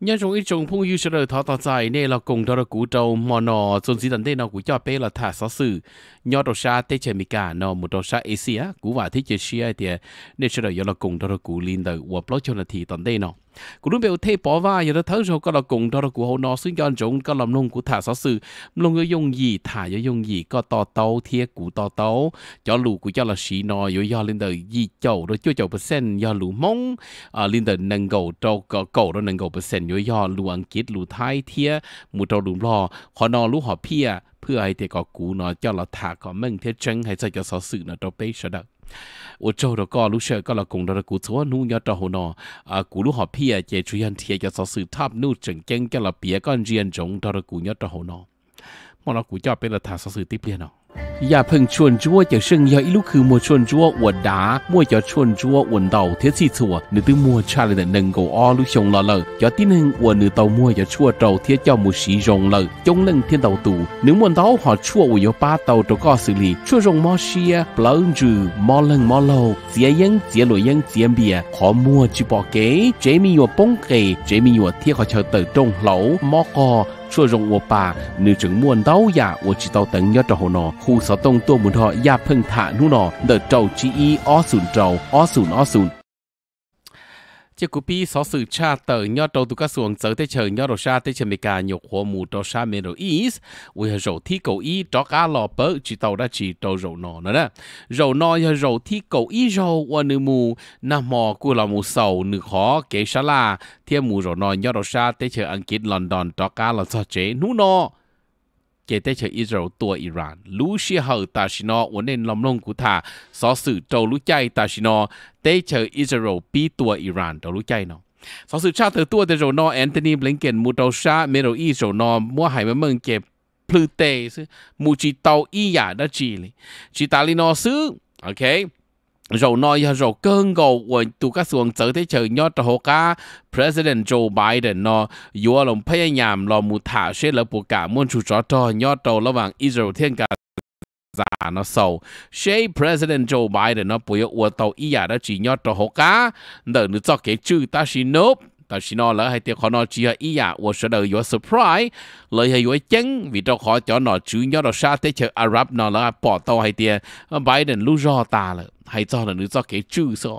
nhân trong ít trong phong yêu sẽ thọ tỏ dài nên là cùng đó là cú trâu mà nò, trôn dĩ đến đây nó cú cho bé là thả sáu sự nhỏ đầu xa tê chè mì cả nó một đầu xa asia cú và thế chè xia thì nên sẽ là cùng đó là cú linh đầu và blog cho là thì tận đây nó cú đúng biểu thế bỏ va giờ đó thấu rồi có là cùng đó là của hậu nó xuyên cho anh chúng có làm nông của thả sáu sự lông người dùng gì thả giờ dùng gì có to tàu thiê cú to tàu cho lù của cho là xì nò rồi do lên đời gì chậu, rồi chưa chầu percent do lù mong, à lên đời nâng cầu trâu có cầu đó nâng cầu percent rồi do lù ăn kết lù thái thiê mù trâu lù lo họ nó lù họ pia เพื่อให้เด็กกูเนาะเจ้าเราถากของมึงเทจังให้ใส่จะสอสื่อเนาะตัวเป๊ะเสด็จ我做了个路线，个了工作的古厝，努要到后呢，啊，古路好批啊，解决问题，就说是他努整经个了别个人种到了古要到后呢，莫了古家别了他说是对边了。也碰穿着就剩下一路去摸穿着我打，摸着穿着闻到天气错，你都摸出来的能够二路上了了，要天能我你到摸着错到天叫摸使用了，中能天到度，你闻到好错我有八到到告诉你，错用摸些不能住，摸能摸漏，接应接路应接别，好摸就包给，这面有崩给，这面有天好桥到中楼摸个。说让我爸你整莫刀呀，我知道等要着好呢。胡少东多门 họ ya พึ่งฐานนู่นนอเดาเจ้าจีอีอ้อสุนเจ้าอ้อสุนอ้อสุน chỉ cú bi số sự cha tờ nhớ đầu tụ các xuống tới tới chờ nhớ đầu xa tới chờ mấy cả nhục hồ mù đầu xa miền đầu east vì hờ rầu thi cầu y đó cá lò bớ chỉ tàu đã chỉ đầu rầu nọ nữa đó rầu nọ hờ rầu thi cầu y rầu qua nữ mù nam mò cú là mù sầu nữ khó kế xa la thiên mù rầu nọ nhớ đầu xa tới chờ anh kết london đó cá là sao chế nú nọ เกตเชอิสราเอลตัวอิหร่านรู้ชี่อเฮาตาชินอวันเน้นลำลงกุธาสอสื่อเจ้ารู้ใจตาชินอเตเชอิสราเอลปีตัวอิหร่านเจ้ารู้ใจเนาะสอสื่อชาติตัวเดโรนอแอนโทนีเบลเกน มูโตชาเมโรอีโรนอมัวไฮเมืองเก็บพลูเตซมูจิตาอียาดาจีเลยจิตาลินอซื้อโอเค rồi nói rồi cơn gầu của tụ các xuống tới thế chờ nhớ cho hồ President Joe Biden nó yếu lòng phê nhàm lòng mù thả xe lập bộ cả môn chủ chó cho nhớ cho lo vàng Israel thiên cả giả nó sầu xe President Joe Biden nó bùi ủa tàu ý giả đã chỉ nhớ cho hồ cá đỡ nữ cho cái chữ ta xí nộp ta chỉ nói là hai tiếng khó nói chỉ là ý à, và sẽ đời vừa surprise, lời hay vừa chấn vì trong khó cho nó chữ nhớ nó xa tới chờ Arab nó là bỏ tàu hai tiếng, Biden lúc do ta rồi hay cho là nữ cho cái chữ so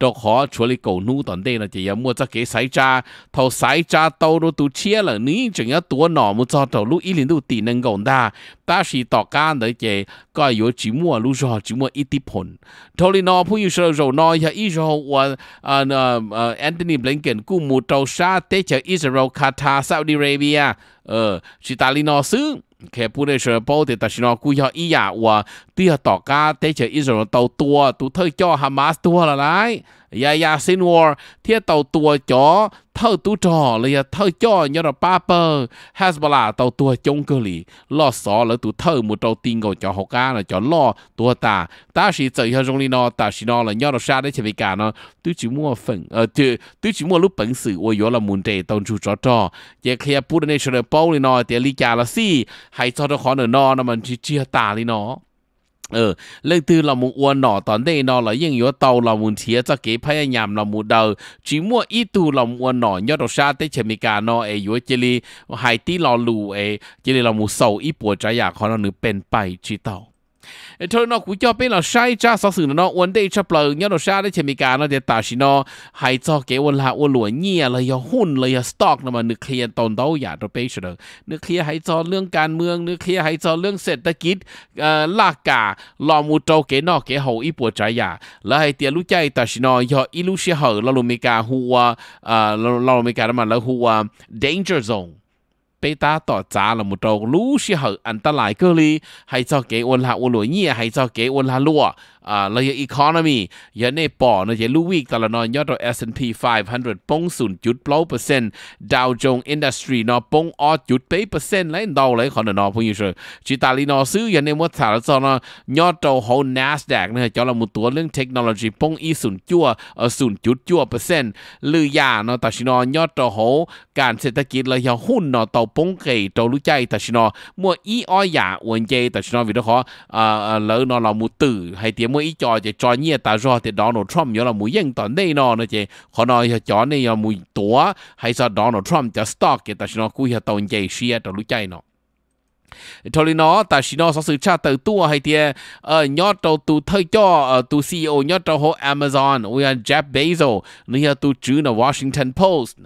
đó khó chúa lấy cầu nu tận đây là chỉ là mua cho cái sải cha thầu sải cha tàu đồ tu chia là ní chẳng nhớ tua nỏ mua cho tàu lúc ít liền tu tì nâng gồng đa ta sĩ tọ can đấy chị coi yếu chỉ mua lúc rồi chỉ mua ít tiếp hồn thôi thì nó phụ yếu nói là Israel và Anthony Blinken cũng mua tàu xa tế chờ Israel Qatar Saudi Arabia ờ chỉ ta lý xứ khi phụ đề sửa thì ta chỉ nó cũng cho ý giả và tia tọ ca tế Israel tàu tua tụ thời cho Hamas tua là lại ya dạ, ya dạ, xin war thia tàu tua chó thơ tú trò là ya cho nhớ là ba bờ Hezbollah tàu tua chống cơ lì lo xó tụ thơ một trâu tin ngồi cho học ca là cho lo tua ta ta chỉ tự hơ trong đi nó ta chỉ là nhớ là xa đấy chỉ vì cả nó tôi chỉ mua phần ờ chỉ mua lúc bận sự ôi yếu là muốn trẻ tàu chú trò trò dạ, vậy khi apud national bowl nó thì lý trả là si hay cho nó khó nữa nó nó mình chỉ chia tà đi nó เออเลือกตือเรามูอวนหนอตอนได้นอเรายังอยู่เตาเรามูเทียจะเก็บพยายามเรามูเดาจีมัวอีตูเรามูอวนหนอยอดชาติเชมิกาโนเออยู่เจลีไฮตีเราลูเอเจลีเรามูเสาอีปวดใจอยากขอเราหนึ่งเป็นไปจีเตาเธอานั้นกูจะเป็นเราใช้จ้าสักสื่อเนาะวันเดียวจะเปล่าเนาะเราช้ได้เชมิการเราจะตาชินเนาะใหจอาเกี่นวละวัวหลวงเงี้ยเลยหุ้นเลยสต็อกนะมันนึกเคลียร์ตอนเต้าอยาตัวไปเฉลยนึกเคลียร์ไฮจอาเรื่องการเมืองนึกเคลียร์ไฮจอาเรื่องเศรษฐกิจเอ่อลากกาลอมูโตเกนอกเกหูอีปวดใจอยาแล้วให้เตียรู้ใจตาชินเนาะย่ออิลูเชื่เหรอเราลงมีการหัวเอ่อเราลงมีการมันแล้วหัว danger zone 被打到砸了么着，路时候俺得来个哩，还找给我拉我落叶，还找给我拉落，อ่าเราอย่าอีโคโนมีอย่าในปอนะอย่าลูวิกตลอดนอนยอดดอก S&P 500ป้งศูนย์จุดเปล่าเปอร์เซ็นต์ดาวโจนส์อินดัสทรีนอป้งออจุดเปเปอร์เซ็นต์ไล่ดาวไลขอนนอพดอยู่เชยจิตาลีนอซื้อย่าในมดสารนอยอดดอกโฮนัสแดกนะจอละมุตัวเรื่องเทคโนโลยีป้งอีศูนย์จั่วศูนย์จุดจั่วเปอร์เซ็นต์ลือยาเนาะตัชินอยอดดอกโฮการเศรษฐกิจเราอย่าหุ้นเนาะเต่าป้งเกยเต่ารู้ใจตัชินอมั่วอีอ้อยหยาอวนเจตัชินอวิดขออ่าแล้วนอเรามุตื่อให้เตรียม mỗi trò chỉ trò nhẹ ta rồi thì Donald Trump nhớ là mỗi dân toàn đây nọ nữa chỉ họ nói cho này là mỗi tuổi hay sao Donald Trump cho stock cái ta chỉ nó cúi hạ tàu chạy ở trong lúc chạy nọ thôi nên nó ta chỉ nó sự cha từ tua hay tiền ờ nhớ trâu tu thời cho ờ tu CEO nhớ đầu hồ Amazon ôi Jeff Bezos nữa tu chữ là Washington Post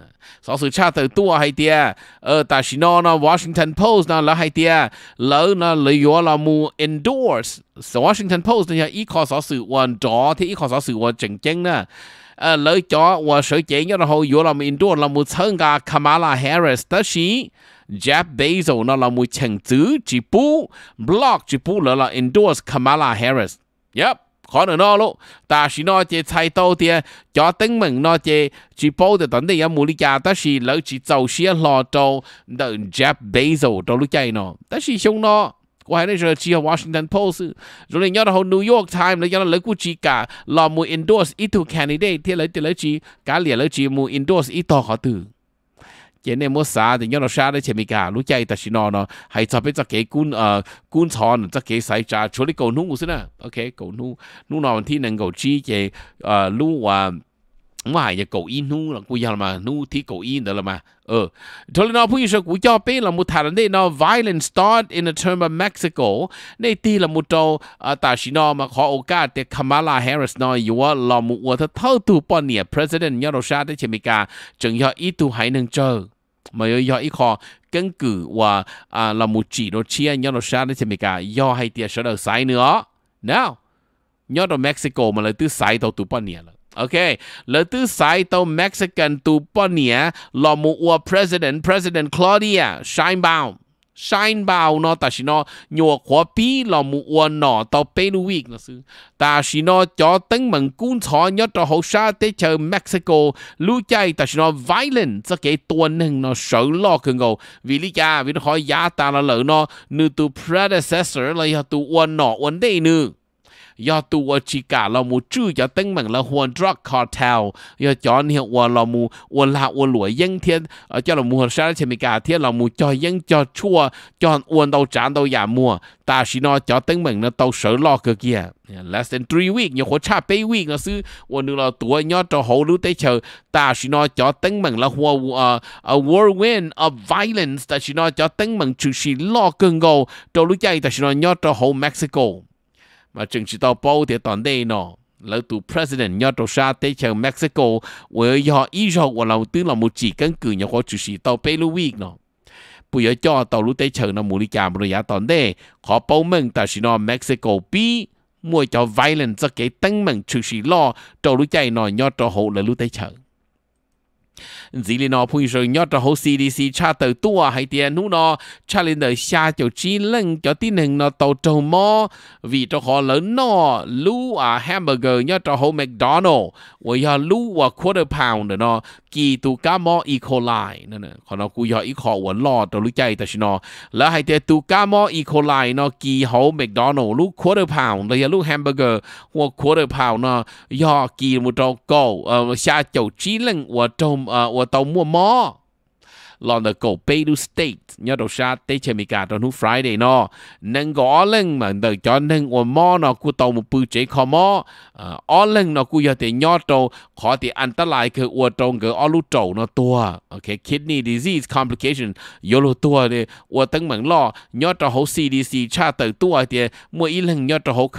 sau sự cha từ tua hay tiền ờ ta chỉ nó nó Washington Post nó là hay tiền lỡ nó lấy yếu là mu endorse Washington Post này ít có sở sự quan trọng thì ít có ờ, sở sự quan trọng chân nè lỡ cho và sự chỉ nhớ là hồ yếu là mu endorse là mu thân cả Kamala Harris đó chỉ Jeff Bezos nó là một chàng chữ chỉ bú blog chỉ bú là là endorse Kamala Harris yep khó nữa nó luôn ta chỉ nó chỉ thay đâu thì cho tính mình nó chỉ chỉ bố thì tận đây em muốn đi cha ta chỉ lỡ chỉ giàu xí lo cho đợi Jeff Bezos cho lúc chạy nó ta chỉ xong nó của hai nơi chỉ ở Washington Post rồi này nhớ là New York Times lấy nhớ là lấy của chỉ cả là muốn endorse ít candidate thì lấy thì lấy chỉ cả liền lấy chỉ muốn endorse ít to họ từ 也那么啥，人家那啥的前面噶，路家但是呢呢，还这边这给官呃官场这给谁家，除了狗奴是呢，OK 狗奴，奴那问题能够直接呃路啊。ngoài giờ cậu in nu là cú mà nu thì cậu in đó là mà ờ thôi nó bây giờ cú cho bé là một thằng đấy nó violent start in the term of Mexico này thì là một trâu ta chỉ nó mà khó thì Kamala Harris nó yếu là một thằng thâu tu bọn nè president nhà đầu xa tới chỉ mình cả chừng cho ít hãy nâng chờ มายอยอีคอกังกือว่าอ่าลามูจิโรเชียนยอดชาในเมิกาย่อให้เตียชดเอาไซเนืาะน้ายอดเม็กซิโกมาเลยตื้อสายเตัวตูปเนียละโอเคเลยตื้อสายเตัวเม็กซิกันตูปเนียลามูอัว president president Claudia Shinebaum shine bao nó ta chỉ nó nhua khó bí là mu uan nó tao bê lu week nó sư ta chỉ nó cho tính mình cuốn thọ nhớ cho hậu sa tới chờ Mexico lu chạy ta chỉ nó violent cho cái tuần hưng nó sợ lo cường ngầu vì lý cha vì nó hỏi giá ta là lỡ nó như tu predecessor là tu uan nó uan đây nữa 要多去干了么？主要登门了换 drug cartel，要叫你我了么？我拉我罗英天，呃，叫了么？啥前面干天了么？叫英叫错，叫换到站到也么？但是呢，叫登门呢到手落个嘅。less than three week 你或差 bay week 啊，是我你了多你要做好路得求，但是呢，叫登门了或啊啊 whirlwind of violence，但是呢，叫登门就是落更高，到路在但是呢，你要做好 Mexico。mà chừng chỉ tao bao thì toàn đây nọ lỡ tụ president nhà đầu sa tế chèo Mexico với họ Israel và lòng tư là một chỉ căn cứ nhà có chủ sĩ tàu Peluwi nọ bây giờ cho tàu lũ tây chèo nó muốn đi chạm rồi giá toàn đây họ bao mừng tại sĩ nọ Mexico bi mua cho violence cho cái tăng mừng chủ sĩ lo tàu lũ chạy nọ nhà tàu hộ là lũ tây chèo dì lì phun rồi nhớ cho hồ CDC cha từ tua hay tiền nó cha lên đời xa cho chi lưng cho tin hình tàu trầu mò vì cho họ lớn nó lú à hamburger nhớ cho hồ McDonald với giờ lú quarter pound nó kỳ tụ cá mò E. coli nên nè còn nó E. giờ ít khó quấn lo cho lú chạy nó là tụ cá mò E. coli nó kỳ hồ McDonald lú quarter pound là giờ hamburger hoặc quarter pound nó giờ một trâu cổ ờ, xa chầu chi lưng hoặc trâu 我到莫忙。lon the go Beidou State nhớ đầu xa tế chê mì cả trong hút Friday nó nâng gõ lên mà đời cho nâng ồn mò nó cú tàu một bư chế khó mò ờ, ó lên nó cú giờ thì nhó trâu khó thì ăn tất lại cái ồn trâu cái ó trâu nó tua ok kidney disease complication yếu tua thì ồn tăng mừng lo nhó trâu hậu CDC cha tử tua thì mua ý lên nhó trâu hậu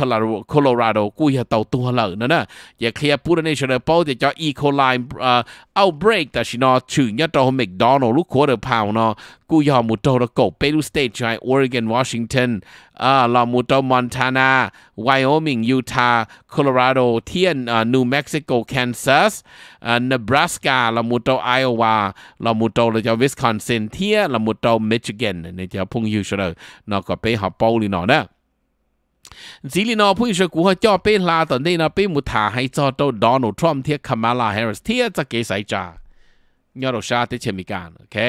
Colorado cú giờ tàu tua lợ nữa giờ clear Pudanation Report thì cho E. coli ờ, outbreak ta chỉ nó trừ nhó trâu McDonald lúc quarter pound nó cú yò mù trâu nó cổ Peru State trái Oregon Washington à lò mù trâu Montana Wyoming Utah Colorado Thiên uh, New Mexico Kansas uh, Nebraska lò mù trâu Iowa lò mù trâu là Wisconsin Thiên lò mù trâu Michigan này cho phung yêu rồi nó có bé học bao lì nó đó chỉ là nó phun sự cho bé là tận đây nó bé một thả hay cho Donald Trump thiệt Kamala Harris thiệt cho kế nhớ đầu xa tới chơi mì gan ok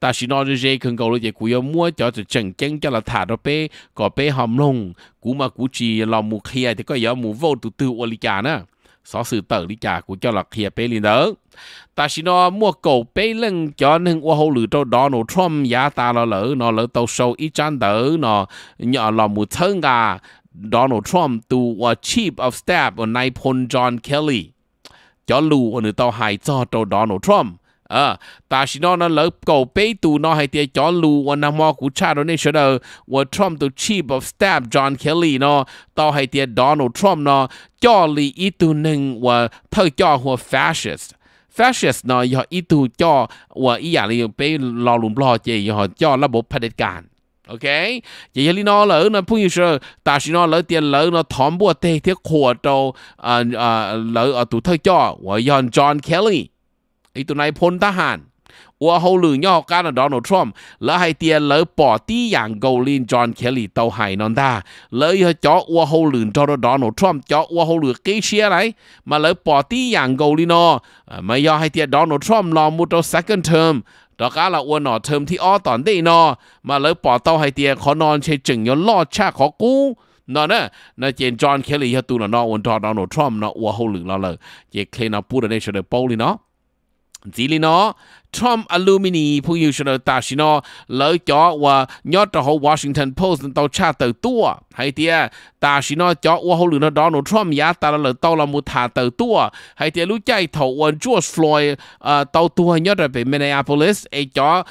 ta chỉ nói rồi cần cầu lúc cú yêu mua cho từ chân chân cho là thả đó bé có bé hòm lông cú mà cú chỉ lòng mù kia thì có yếu mù vô từ từ ô lý cả nữa xó sự tờ lý cả của cho là kia bé liền đó ta chỉ nói mua cầu bé lưng cho nên ô hậu lử trâu đó nó giá ta là lỡ nó lỡ tàu sâu ít chán đỡ nó nhờ lòng mù thân à Donald Trump tu uh, chief of staff ở Napoleon John Kelly cho lù ở nơi tàu hải cho tàu Donald Trump à, ta chỉ nó nó lỡ cầu bế tù nó hay tiền chó lù và nằm mò của cha đó nên sửa đời và Trump từ chief of staff John Kelly nó tao hay tiền Donald Trump nó cho lì ý tù nâng và thơ cho hòa fascist fascist ý ý dạ cho cho cho lò bộ ok, là nó nó thiết à à, John Kelly ในตัวนายพลทหารว่าเขาลือย่อการดอนทรัมป์แล้วให้เตียนเลยปอตี้อย่างโกลินจอห์นเคลลี่เตาไห่นอนได้เลยเจาะว่าเขาลืนจอร์ดอนทรัมป์เจาะว่าเขาลือกีเชียไรมาเลยปอตี้อย่างโกลินอมาย่อให้เตียนดอนทรัมป์รอมุดเอา second เทอมดอกกาละอวนหนอเทอมที่อ้อตอนได้นอ มาเลยปอเต้าให้เตียขอนอนเชจึงยนลอดชาขอกู้นอนะนยเจนจอห์นเคลลี่ยตูนนอววนทอดอนทรัมป์นอัวเขาหลือเราเลยเจคเคลนอพูดในเชเงอรโปลีเนาะဒီလီနော် Trump alumni ผู้อยู่ชนตาชินอแล้วจอว่ายอดต่อ Washington Post ต่อชาติตัว hay tia ta chỉ nói cho ô hậu lửa nó đó nó trump giá ta là tao là một thả tờ tua hay tia lúc chạy thầu quân George Floyd ờ, tàu tua nhớ rồi về Minneapolis ấy cho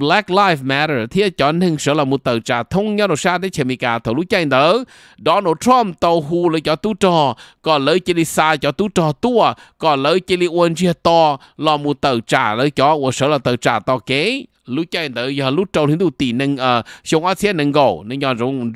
Black Lives Matter thì cho nên sợ là một tờ trả thông nhớ nó sao tới chỉ mì cả thầu lúc chạy đó đó nó trump tàu hù lấy cho tú trò còn lấy chỉ đi xa cho tú trò tua còn lấy chỉ đi quân chia to là một tờ trả lấy cho ô sợ là tờ trả to kế lúc chạy tới giờ lúc trâu thì ờ, nên ờ xong ác thiên nên gầu nên giờ dùng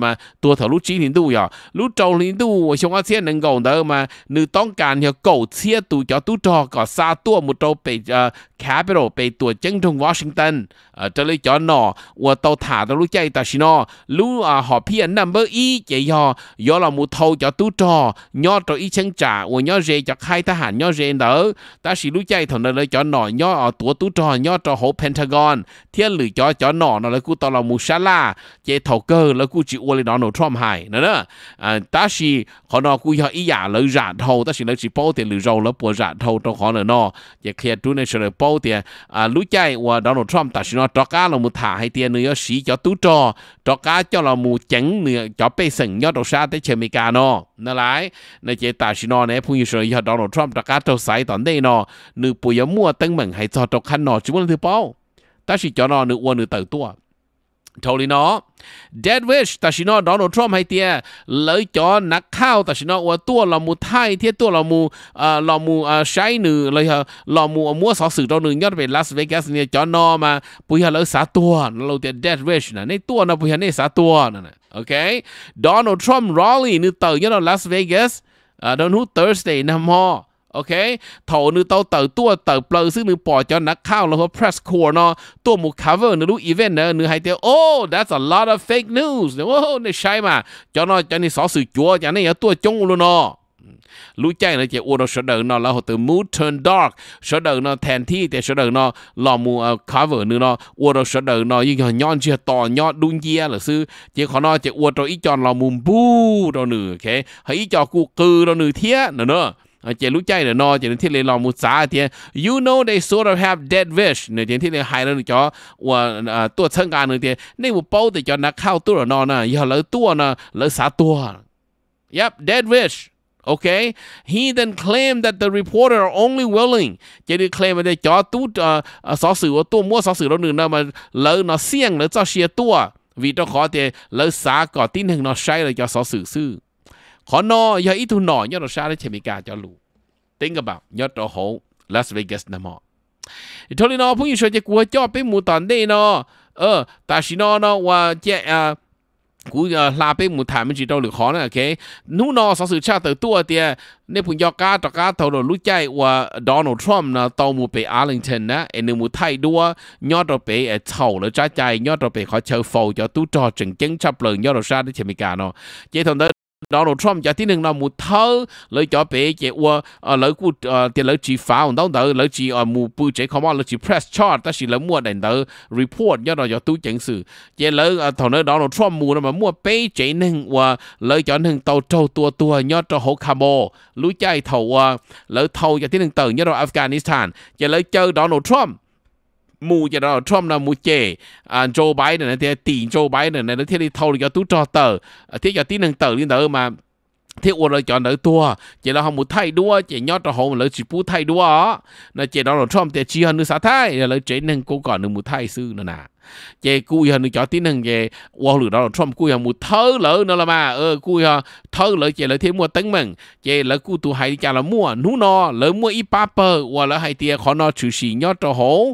mà tua thở lúc chỉ thì giờ lúc trâu thì đủ xong ác nên gầu đó mà nữ tông cản giờ cầu thiên tụ cho tụ trò có xa tua một trâu bị ờ capital bị tua chân trong Washington à, trở lại cho nó và tàu thả tàu lũ chạy ta xin nó lũ à, họ phiền number y chạy họ do là một thâu cho tú trò nhó cho y chân trả và nhó rề cho khai ta hẳn nhó nữa ta xin lũ chạy thằng lại cho nó nhó ở ờ, tủa tú trò nhó cho hộ pentagon thiên lử cho cho nó nó là cú tàu là một sa chạy thầu cơ cú chịu lên đó nó trump hại nữa ờ, ta xin họ nó cú họ y giả lỡ rạn thầu ta xin lỡ chỉ bao lử rầu lỡ bùa rạn thầu trong họ nữa chạy kia chú này sẽ lỡ chạy và đó trump ta xin nó cho cá là một thả hay tiền nữa xí cho tú trò cho cá cho là một chén nữa cho bê sừng nhớ đồ xa tới chế mì gà nó nó lại nó chế ta xí nó này phun như rồi giờ Donald Trump cho cá cho sai toàn đây nó nữ bùi mua tân mình hay cho cho khăn nó chúng là thứ bao ta chỉ cho nó nữ uo nữ tự tua ทอลีนอ y no d e a ตาชินอดนัลด์ทรัมป์ไฮเตียเลยจอนักข้าวตาชินอว่าตัวลอมูไทยเทียตัวลอมูอ่าลรมูอ่าใช้หนึ่งเลยฮะลอเรมูมัวสอสื่อตัวหนึ่งยอดไปลาสเวกัสเนี่ยจอนอมา ปุยฮะเลยสาตัวเราเตียว e ด d w i นะในตัวนะปุยฮะในสาตัวนั่นนะโอเคโ Donald Trump r a l ี่นี่เต๋อยอดลาสเวกัสเอ่ฮ Don't Thursday นะมอโอเคถอนึ่เตาเตาตัวเตาเปลือซึ่งนึ่ปอจอนักข้าวแล้วก็ press core เนาะ ตัวมู cover นึ่รู้ event เนาะนึ่ให้เตียวโอ้ that's a lot of fake news เนอะโอ้เนี่ยใช่มาจอนอจอนี่สอสื่อจัวจอนนี่ตัวจงลุนอรู้แจ้งนะเจ้าอุวนเสด็จนอแล้วหัตัว mood turn dark เสด็จนอแทนที่แต่เสด็จนอหล่อมูเอา cover นึ่งนออุวนเสด็จนอยิ่งย้อนเชื่อต่อยอดดุนเยียหรือซื้อเจ้าขอนอเจ้าอุนตัวอีจอนหล่อมูบูเราหนึ่งโอเค ให้อีจอกูกือเราหนึ่งเทียนเนาะเเเจจจรู้ในท姐路在的喏，姐สาเทียน y o u know they sort of have dead fish，เเเเนนนีีีี่่่่่ยยยจริทองวววาาตตัชกุปล那天น来海人叫我呃多参加นอ那我包的叫那靠多少喏呢？要来สาตัว y e p dead fish. Okay, he then claimed that the reporter are only willing. จะได้ claim ว่าได้จอตู้สอสื่อว่าตัวมั่วสอสื่อเราหนึ่งนะมันเลิกเนาะเสี่ยงหรือจะเชียตัววีต้องขอเยนเลิกสาก่อที่หนึ่งเนาะใช่เลยจอสอสื่อซื่อ họ no giờ ít thu nọ nhớ nó xa đấy chỉ cho lù tính cả bảo nhớ cho hậu Las Vegas nằm họ thôi nên nó như chơi của cho bé mù tòn đây nó ờ ta chỉ nó nó và chạy à cú là bé mù thảm chỉ đâu được khó nữa ok nú nó sau sự tra từ tua thì nên phong do cá cá thầu rồi lúc chạy và Donald Trump nó tàu mù bé Arlington á em nên mù đua nhớ cho bé ở rồi trái chạy nhớ cho bé khó chơi phầu cho tú trò chừng chân chập lời nhớ rồi xa đấy chỉ nó chỉ thằng đó Donald Trump cho tiếng là một thơ lợi cho bé chế qua ờ, lợi cụ ờ, tiền lợi chỉ phá ông đó đỡ lợi chỉ ở ờ, mù bư chế không lợi chỉ press chart ta chỉ lợi mua đánh đỡ report do đó cho tu chỉnh sự chế lợi thằng nơi Donald Trump mù nó mà mua bé chế nên qua lợi cho nên tàu trâu tua tua nhớ cho hậu camo lũ chạy thầu lợi thầu cho tiếng tờ nhớ đó Afghanistan chế lợi chơi Donald Trump mu giờ đó Trump là mu chế, à Joe Biden này thì tiền Joe Biden này nó thì đi thâu cho tú cho tờ à, thế cho tí năng tờ đi tờ mà thế uổng là chọn nợ tua chỉ là không muốn thay đua chỉ nhót cho hồn là chỉ bú thay đua nó chỉ đó là Trump thì chỉ hơn nữa xã thay là chế năng cố còn được muốn thay sư nữa nè về cúi hơn cho tí năng về wow lửa đó là Trump cúi hơn một thớ lỡ nữa là mà ờ cúi hơn thớ lỡ về lỡ thêm mua tấn mình về lỡ cú tụ hay chả là mua nú no lỡ mua ít paper wow lỡ hay tiền khó nó chủ sĩ nhớ cho hố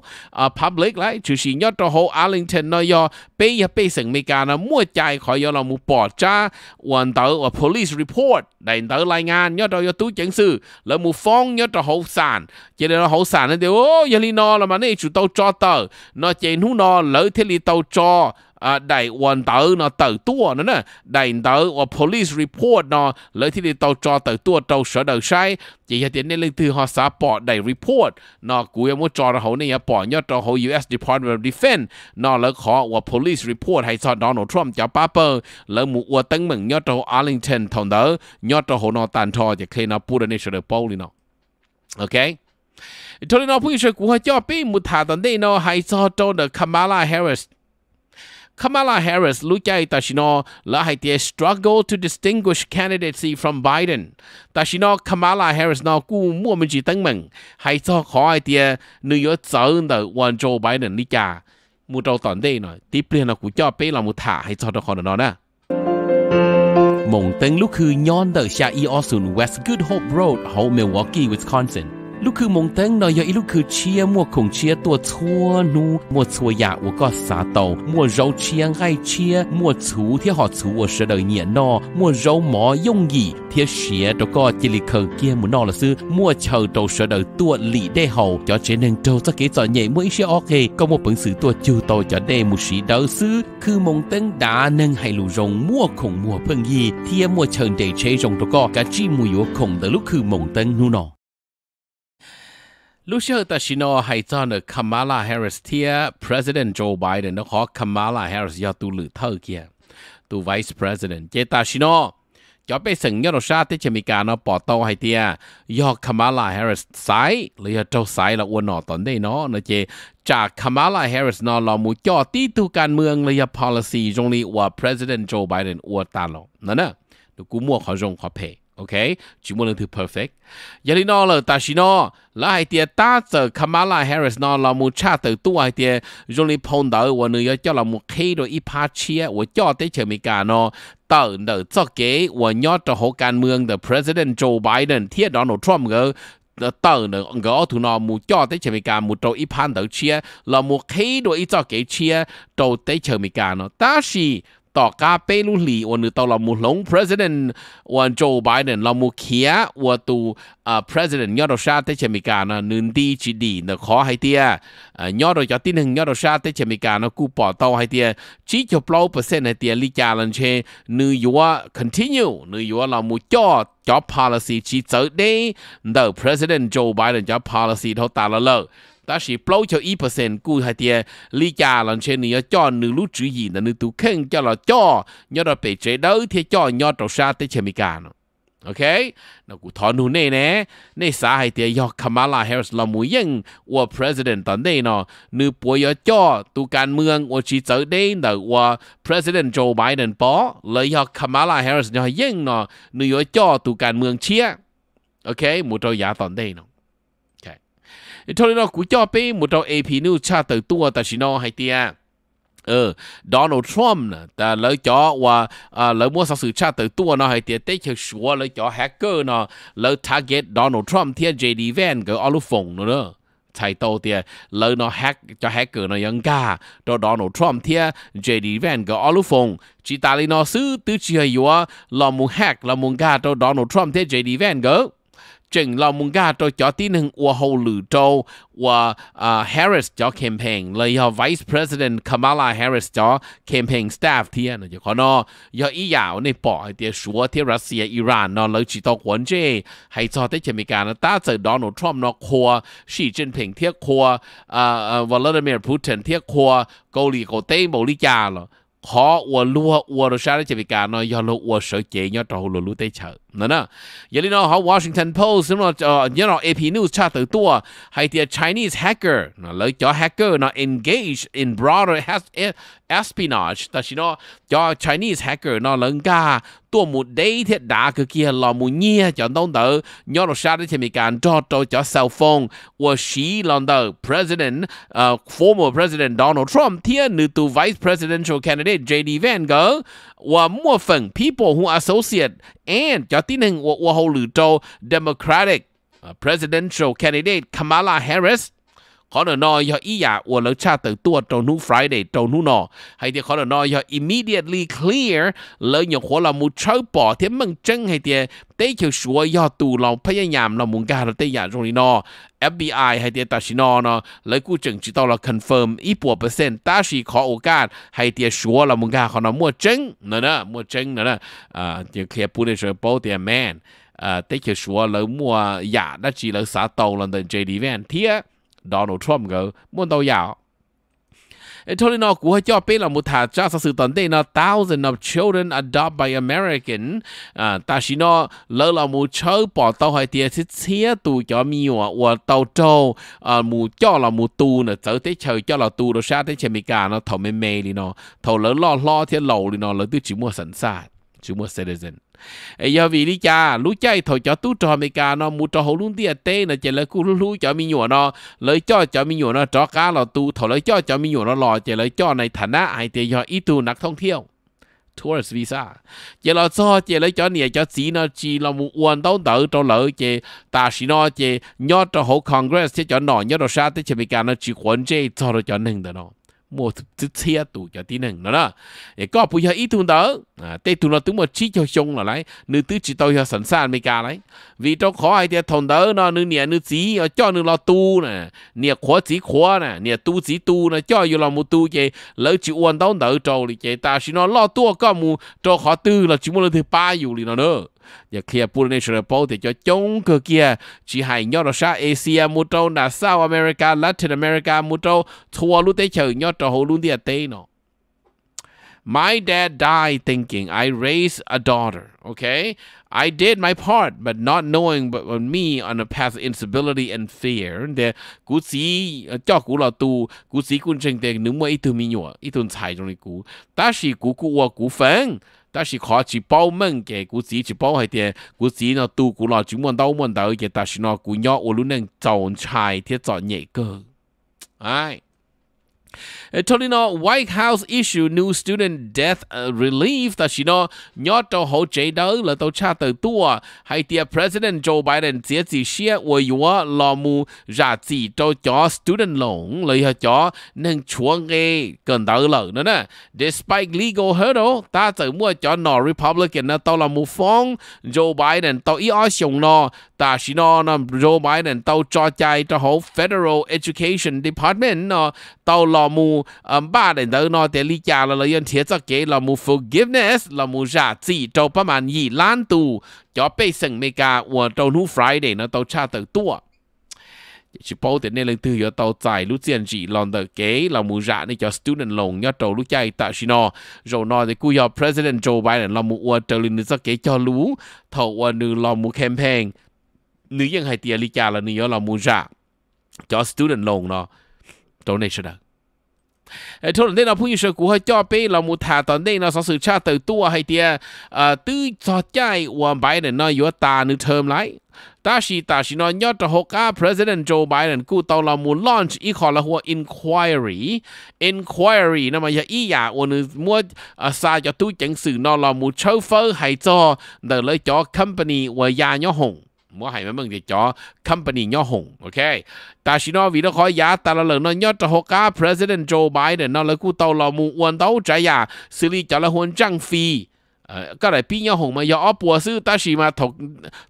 public lại chủ sĩ nhớ cho hố Arlington nó do bây giờ bây giờ mấy cái nó mua chạy khỏi do là một bỏ cha hoàn tử và police report đại tử lại ngàn nhớ cho do túi chứng sư lỡ một phong nhớ cho hậu sàn, chỉ là hậu sản nó thì ô giờ nó là mà này chủ tàu cho tờ nó chỉ nú no lỡ tới thế li tàu cho à đại quan tàu nó tự tua nữa nè đại tàu và police report nó lấy thì li tàu cho tự tua tàu sở đầu sai chỉ là tiền nên lên từ họ xã bỏ đại report nó cuối em muốn cho nó hậu này à bỏ nhớ cho hậu US Department of Defense nó lấy khó và police report hay cho Donald Trump cho paper lấy mũ và tấn mừng nhớ cho Arlington thằng đó nhớ cho hậu nó tàn thò chỉ khi nó put initiative poll nó okay Tony nó phun sợi cú hơi cho bị một thà tận đây nó hay cho cho được Kamala Harris. Kamala Harris lúc chạy ta chỉ nó là hay tiệt struggle to distinguish candidacy from Biden. Ta chỉ nó Kamala Harris nó cú mua mình chỉ tăng mình hay cho khó hay tiệt nữ yếu trở được quan Joe Biden đi cả. Một đầu tận đây nó tiếp liên nó cú cho bị là một thà hay cho được khó nó nè. Mộng tên lúc hư nhon đời xa Eosun West Good Hope Road, Hậu Milwaukee, Wisconsin lúc คือมงเต็งนอยอีลูกคือเชียมัวคงเชียตัวชัวนูมัวชัวยา我ก็สาโตมัวเราเชียงไอเชียมัวชูที่หอชู我是的年นอมัวเราหมอ用意ที่เชียตัวก็จิลิเคเกียมุนอละซื้อมัวเชอตัว是的ตัวหลีได้หอจอเจนึงโตสักเกจอเนี่ยมัวอีเชียโอเคก็มัวปึงสือตัวจูโตจอได้มุสีเดอซื้อคือมงเต็งดานึงให้ลูรงมัวคงมัวเพิ่งยีเที่ยมัวเชิญเดเชรงตัวก็กะจี้มัวคงแต่ลูกคือมงเต็งนูนอลูเชียตาชิโนไฮจอนคามาลาแฮร์ริสเทียประธานโจไบเด b นะขอคามาลาแฮร์ริสยอตูลือเทอร์เกียตูวิส e ป r e s น d เจตาชิโนจะไปสังยอดชาติที่จะมีการเนาะปอโตไฮเตียยอคามาลาแฮร์ริสไซหรือเจ้าไซละอ้วนหนอตอนได้เนาะนะเจจากคามาลาแฮร์ริสนอลมูจอตีตูการเมืองเลยพอลิซีตรงนีว่าะธานา d e บ t Joe Biden อวตาลนั่นนะดูกูมั่วขอจงขอเพย OK，全部能條 perfect。有啲攞啦，但是呢，嗱係啲打就 Kamala Harris 呢，嗱冇差到都係啲，用你碰到我呢要叫嗱冇開到一趴車，我叫啲前面間呢，到呢作給我要到好間เมือง的 President Joe Biden ที่到呢 Trump 嘅。到呢，我同呢冇叫啲前面間冇到一趴到車，嗱冇開到一作給車到啲前面間呢，但是。ต่อกาเปลุหลีวันนี้ตอเรามูหลง president วันโจไบเดนเรามูเขียวัวตูอ่า president ยอดชาติเชมิกานะนึนดีจีดีนะขอให้เตียยอดยอดที่หนึ่งยอดชาติเชมิกานะกูปอเต้าให้เตียชี้จบเปล่าเปอร์เซ็นต์ให้เตียลิจาลันเชนือยัว continue นือยัวเรามูจ่อจ่อ policy ชี้เจอได้เดอ president Joe Biden จ่อ policy เท่าตาละเลิก但是保就一 percent 股系啲利价人且你要叫你路主意，那你都肯叫了叫，要到被追到贴叫，要到啥的前面干咯。OK，那股团努内呢？内啥系啲要 Kamala Harris 老母英，我 President 到内呢？你不要叫都干เมือง我只走内呢？我 President Joe Biden 波，你要 Kamala Harris 要英呢？你要叫都干เมืองเชีย OK，冇到也到内呢。cho nên nó cho bé một trong AP News cha từ tua ta chỉ nó hay ừ, Donald Trump ta lỡ cho và à, lỡ mua sau sự tra từ tua nó hay tiền tết chơi cho hacker nó target Donald Trump thiên JD Van cái alu phồng nữa đó chạy nó hack cho hacker nó ยัง cả cho Donald Trump thì JD Van cái alu phồng chỉ ta lấy nó xứ tứ chi hay yếu là hack là muốn cả cho Donald Trump thì JD Van cái chừng lo muốn ga cho cho tin hưng của hồ lử châu của à, Harris cho campaign lấy họ à, Vice President Kamala Harris cho campaign staff thì nó chỉ có nó do ý giáo này bỏ thì xua, thì Russia Iran nó lấy chỉ tao quan chế hay cho tới chuyện cái nó ta từ Donald Trump nó khua Xi Jinping thiết khua à, Vladimir Putin thiết khua cầu lì cầu tây bầu lý cha rồi khó ua lua ua rồi sao đấy chỉ bị cả nó do lua ua sợ chế nhớ trâu lua lua tây chợ nana yali no how Washington Post no uh, you know AP News cha tự tua hay the Chinese hacker nó lấy hacker nó engage in broader eh, espionage ta chỉ cho Chinese hacker nó lấn ca tua một day thiết đá cứ kia lò mù nhia cho đông tử nhớ nó sao đấy thì mình cho cho cho cell phone và xí lần president ờ, former president Donald Trump thiên nữ tu vice presidential candidate JD Vance gỡ và mua phần people who associate And cho tin hình của hồ lữ châu Democratic uh, Presidential Candidate Kamala Harris có thể nói cho ý giả dạ của lỡ cha từ tua trong nu Friday trong nu nọ hay thì có thể nói cho immediately clear lỡ nhận của là một chơi bỏ thêm mừng chân hay thì tế chiều sủa do tù lòng phải nhảm là muốn gà là tế giả trong nọ FBI 係啲但是呢呢，你估證知道了 confirm 一百 percent，但是可我講係啲說了，我講可能冇證，嗱嗱冇證，嗱嗱啊，就佢不能說保啲 man，啊，啲佢說了冇呀，那只能殺到了，但係 J D Van 貼 Donald Trump 個冇到呀。Tolino của cho biết là một thả tra sự tận đây là thousand of children adopted by American à ta chỉ nó lỡ là một chớ bỏ tàu hay tiền thiết xía tu cho mi hoặc hoặc tàu trâu à mù cho là mù tu nữa tới tới chờ cho là tu đồ xa tới chờ mi cả nó thầu mê mê đi nó thầu lỡ lo lo thế lầu đi nó lỡ tư chỉ mua sẵn sàng chúng mua citizen ấy giờ vì đi cha lú chạy thổi cho tú cho mấy cả nó mua cho hồ luôn đi à, tê là chỉ là cú lú cho mi nhủa nó lấy cho cho mi nhủa nó trò cá là tu thổi lấy cho cho mi nhủa nó lò chỉ lấy cho này thành á ai thì do ít tu nặc thông thiêu tourist visa chỉ là cho chỉ lấy cho nè cho chỉ nó chỉ là một quan tông tử cho lỡ chỉ ta chỉ nó chỉ nhớ cho hậu congress chỉ cho nọ nhớ đồ sát tới chỉ bị cả nó chỉ quan chế cho nó cho nâng đó mua thứ xe tụ cho tí nè nó đó để có bây giờ ít thùng tớ à tê tụi nó tụi một chiếc cho chung là lấy nữ tứ chỉ tôi sẵn sàng mấy cả lấy vì trong khó ai thì thùng tớ nó nữ nè nữ chỉ cho nữ lo tu nè nè khó chỉ khó nè nè tu chỉ tu nè cho dù là một tu chị lỡ chỉ uốn tao đỡ trâu thì chị ta chỉ nó lo tu có mu cho khó tư là chỉ muốn là thứ ba dù thì nó nữa và kia bù nê sửa bố thì cho chống cơ kia chỉ hai nhau đó sa Asia mu trâu là South America Latin America mu trâu thua luôn tới chờ nhau trâu hồ luôn đi à, tê nó My dad died thinking I raised a daughter. Okay, I did my part, but not knowing but on me on a path of instability and fear. The cú sĩ cho cú là tu cú sĩ cún chừng tiền nếu mà ít tu mi nhọ ít tu xài trong này cú, ta chỉ cú cú cú phèn. 但是考只包门嘅股市只包系啲股市呢都股啦，专门到门到嘅，但是呢股票我都能赚财啲赚嘢个，唉。Uh, Torino White House issue new student death uh, relief ta chỉ nó hỗ trợ là cha tua hay 但是呢，要到好幾多啦，到差到多，係啲 President Joe Biden chỉ cho cho student loan cho gần lỡ nữa nè despite legal hurdle, ta mua cho no Republican phong Joe Biden ý ta chỉ nó nó Joe Biden cho cho chạy hỗ Federal Education Department nó tàu là mu ờ, ba đến đâu nó để lý giải là lời yên thiệt cho cái là mù forgiveness là mù ra chỉ cho ba man yi lan tu cho bị sinh mấy cả và cho nu Friday nó tàu cha tàu tua chỉ bảo đến nên lần thứ yếu tàu giải lúc tiền chỉ lòng tờ kế là mù ra nên cho student lồng nhớ trâu lúc chạy tại xin nó rồi nó thì cứ do President Joe Biden là mù và trâu lên cho kế cho lũ thâu và nữ là mù campaign nữ dân hai tia lý giải là nữ yếu là mu ra cho student lồng nó ตงนี้ชนะไอ้ทุนนี่เราผู้ยู่เชื่กูให้จ่อไปเรามูถาตอนนี้เราสองสื่อชาติตตัวให้เตียเอ่อตื้อจอดใจววนไปเนี่ยน้อยยัวตาหนึ่งเทอมไรตาชีตาชีนอนยอดจะหกอ้าประธานโจไบเดน i d e n กูตอนเรามู่ a u n c h อีขอละหัว inquiry inquiry นั่นมันจะอีอย่าอันนึงมัวซาจะตู้จังสื่อนอนเรามูเชฟเฟอร์ให้จ่อเดินเลยจ่อ company ว่ายายาะหง我係咪問嘅咗 company 要紅，OK？但是呢，為咗可以達到能呢，要做好家 President Joe Biden 呢，嚟顧到老母運到仔呀，xử lý cho là huấn trang phi，誒，隔離邊要紅嘛，要我博士，但是嘛，頭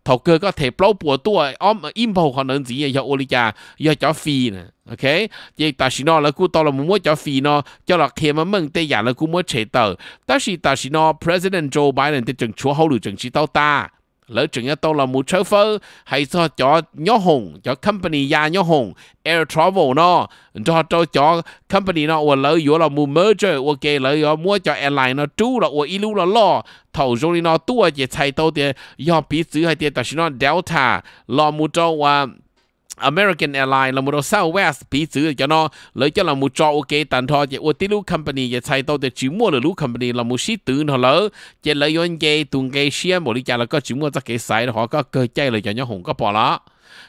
頭個個提包博多，我 import 可能只要我哋家要咗 fee 呢，OK？亦但是呢，嚟顧到老母冇咗 fee 呢，叫落佢們問啲人嚟顧冇扯到，但是但是呢，President Joe Biden 啲政處好路政治到大。lỡ chừng tôi là một chớ phơ hay cho cho nhó hùng cho company ya nhó hùng air travel nó cho cho cho company nó và lỡ yếu là một merger và cái lỡ yếu mua cho airline nó chú là và ilu là lo thầu rồi nó tua chỉ chạy tàu thì do biết chữ hay tiền tại nó delta lo một cho và American a i r l i n e ราำมูโรเซาเวสปีซื้อจะนอเลยจะาำมูจอโอเคตันทอจะอวติลูคัมปานีจะใช้ตัวแต่จิมัวหรือลูคัมปานีเราำมูชีตื่นเหรอจะเลยย้อนเกตุงเกเชียบริจาคแล้วก็จิมัวจะเกสายหอก็เกยใจเลยจะย้อนหงก็พอละ